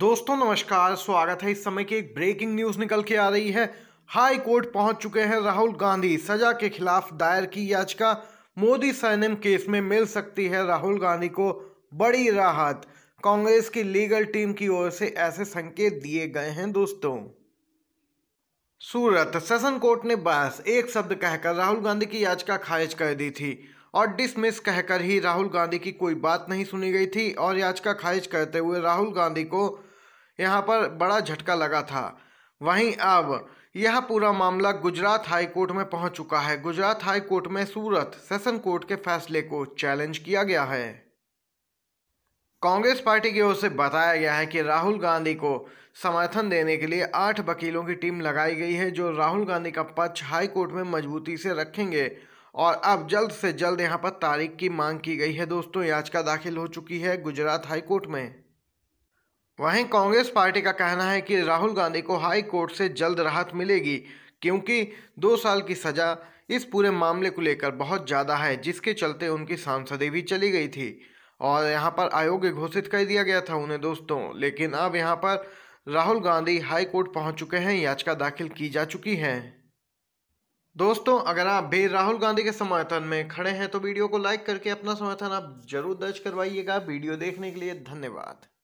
दोस्तों नमस्कार स्वागत है इस समय की एक ब्रेकिंग न्यूज निकल के आ रही है हाई कोर्ट पहुंच चुके हैं राहुल गांधी सजा के खिलाफ दायर की याचिका मोदी सैनिम केस में मिल सकती है राहुल गांधी को बड़ी राहत कांग्रेस की लीगल टीम की ओर से ऐसे संकेत दिए गए हैं दोस्तों सूरत सेशन कोर्ट ने बस एक शब्द कहकर राहुल गांधी की याचिका खारिज कर दी थी और डिसमिस कहकर ही राहुल गांधी की कोई बात नहीं सुनी गई थी और याचिका खारिज करते हुए राहुल गांधी को यहाँ पर बड़ा झटका लगा था वहीं अब यह पूरा मामला गुजरात हाई कोर्ट में पहुंच चुका है गुजरात हाई कोर्ट में सूरत सेशन कोर्ट के फैसले को चैलेंज किया गया है कांग्रेस पार्टी की ओर से बताया गया है कि राहुल गांधी को समर्थन देने के लिए आठ वकीलों की टीम लगाई गई है जो राहुल गांधी का पक्ष हाई कोर्ट में मजबूती से रखेंगे और अब जल्द से जल्द यहां पर तारीख की मांग की गई है दोस्तों याचिका दाखिल हो चुकी है गुजरात हाई कोर्ट में वहीं कांग्रेस पार्टी का कहना है कि राहुल गांधी को हाई कोर्ट से जल्द राहत मिलेगी क्योंकि दो साल की सज़ा इस पूरे मामले को लेकर बहुत ज़्यादा है जिसके चलते उनकी सांसदें भी चली गई थी और यहाँ पर अयोग्य घोषित कर दिया गया था उन्हें दोस्तों लेकिन अब यहाँ पर राहुल गांधी हाई कोर्ट पहुँच चुके हैं याचिका दाखिल की जा चुकी है दोस्तों अगर आप भी राहुल गांधी के समर्थन में खड़े हैं तो वीडियो को लाइक करके अपना समर्थन आप जरूर दर्ज करवाइएगा वीडियो देखने के लिए धन्यवाद